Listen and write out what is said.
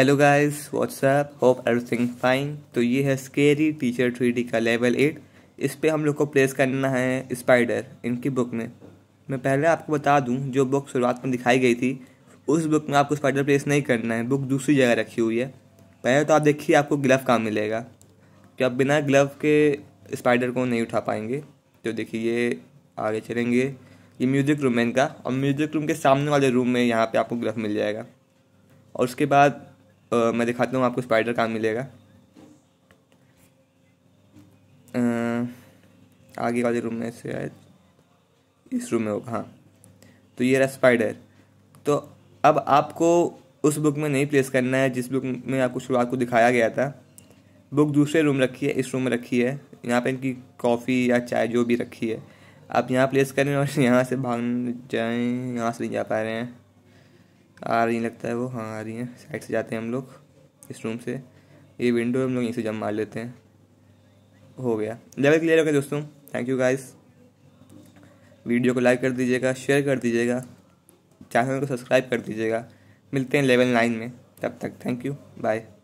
hello guys what's up hope everything fine तो ये है स्केरी टीचर थ्री का लेवल एट इस पर हम लोग को प्लेस करना है स्पाइडर इनकी बुक में मैं पहले आपको बता दूं जो बुक शुरुआत में दिखाई गई थी उस बुक में आपको स्पाइडर प्लेस नहीं करना है बुक दूसरी जगह रखी हुई है पहले तो आप देखिए आपको ग्लव काम मिलेगा कि तो आप बिना ग्लव के स्पाइडर को नहीं उठा पाएंगे तो देखिए ये आगे चलेंगे ये म्यूज़िक रूम है इनका और म्यूज़िक रूम के सामने वाले रूम में यहाँ पे आपको ग्लव मिल जाएगा और उसके बाद आ, मैं दिखाता हूँ आपको स्पाइडर कहाँ मिलेगा आ, आगे वाले रूम में से शायद इस रूम में होगा हाँ तो ये रहा स्पाइडर तो अब आपको उस बुक में नहीं प्लेस करना है जिस बुक में आपको शुरुआत को दिखाया गया था बुक दूसरे रूम रखी है इस रूम में रखी है यहाँ पे इनकी कॉफ़ी या चाय जो भी रखी है आप यहाँ प्लेस करें और यहाँ से भाग जाएं यहाँ से नहीं जा पा रहे हैं आ रही लगता है वो हाँ आ रही हैं साइड से जाते हैं हम लोग इस रूम से ये विंडो हम लोग यहीं से जम मार लेते हैं हो गया लेवल क्लियर हो गया दोस्तों थैंक यू गाइस वीडियो को लाइक कर दीजिएगा शेयर कर दीजिएगा चैनल को सब्सक्राइब कर दीजिएगा मिलते हैं लेवल नाइन में तब तक थैंक यू बाय